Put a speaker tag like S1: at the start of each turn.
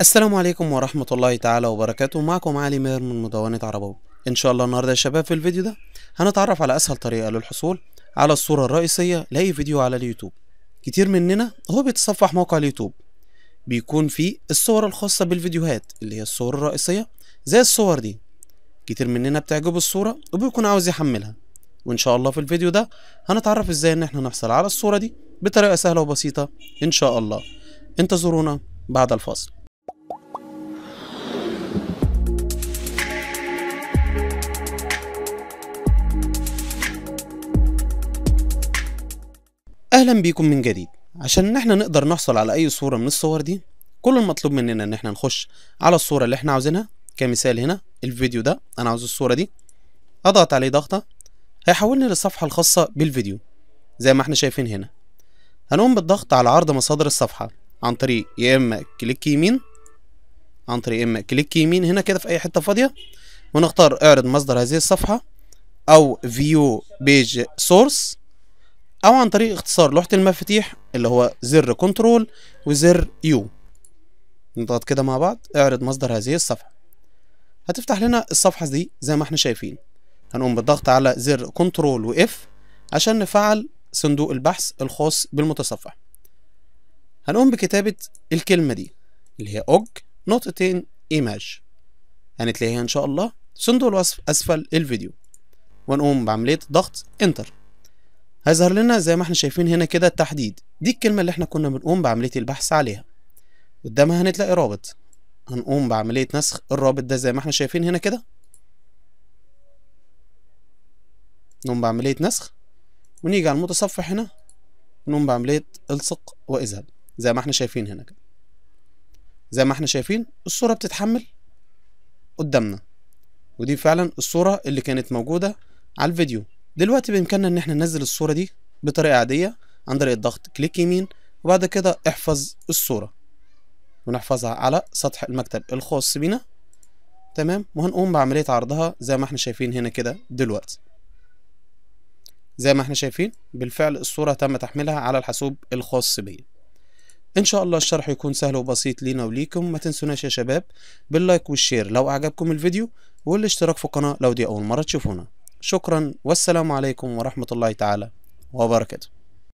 S1: السلام عليكم ورحمة الله تعالى وبركاته معكم علي ماهر من مدونة عربو إن شاء الله النهاردة يا شباب في الفيديو ده هنتعرف على أسهل طريقة للحصول على الصورة الرئيسية لأي فيديو على اليوتيوب كتير مننا هو بيتصفح موقع اليوتيوب بيكون فيه الصور الخاصة بالفيديوهات اللي هي الصور الرئيسية زي الصور دي كتير مننا بتعجبه الصورة وبيكون عاوز يحملها وان شاء الله في الفيديو ده هنتعرف ازاي ان احنا نحصل على الصورة دي بطريقة سهلة وبسيطة ان شاء الله انتظرونا بعد الفاصل اهلا بيكم من جديد عشان ان احنا نقدر نحصل على اي صورة من الصور دي كل المطلوب مننا ان احنا نخش على الصورة اللي احنا عاوزينها كمثال هنا الفيديو ده انا عاوز الصوره دي اضغط عليه ضغطه هيحولني للصفحه الخاصه بالفيديو زي ما احنا شايفين هنا هنقوم بالضغط على عرض مصادر الصفحه عن طريق يا اما كليك يمين عن طريق يا اما كليك يمين هنا كده في اي حته فاضيه ونختار اعرض مصدر هذه الصفحه او فيو بيج سورس او عن طريق اختصار لوحه المفاتيح اللي هو زر كنترول وزر يو نضغط كده مع بعض اعرض مصدر هذه الصفحه هتفتح لنا الصفحة دي زي ما احنا شايفين هنقوم بالضغط على زر كنترول واف عشان نفعل صندوق البحث الخاص بالمتصفح هنقوم بكتابة الكلمة دي اللي هي اوج نقطتين ايماج هنتلاقيها ان شاء الله صندوق الوصف اسفل الفيديو ونقوم بعملية ضغط انتر هيظهر لنا زي ما احنا شايفين هنا كده التحديد دي الكلمة اللي احنا كنا بنقوم بعملية البحث عليها قدامها هنتلاقي رابط هنقوم بعملية نسخ الرابط ده زي ما احنا شايفين هنا كده نقوم بعملية نسخ ونيجي على المتصفح هنا نقوم بعملية الصق واذهب زي ما احنا شايفين هنا كده زي ما احنا شايفين الصورة بتتحمل قدامنا ودي فعلا الصورة اللي كانت موجودة على الفيديو دلوقتي بإمكاننا إن احنا ننزل الصورة دي بطريقة عادية عن طريق الضغط كليك يمين وبعد كده احفظ الصورة ونحفظها على سطح المكتب الخاص بينا تمام وهنقوم بعملية عرضها زي ما احنا شايفين هنا كده دلوقتي زي ما احنا شايفين بالفعل الصورة تم تحميلها على الحاسوب الخاص بيا ان شاء الله الشرح يكون سهل وبسيط لينا وليكم ما تنسوناش يا شباب باللايك والشير لو اعجبكم الفيديو والاشتراك في القناة لو دي اول مرة تشوفونا شكرا والسلام عليكم ورحمة الله تعالى وبركاته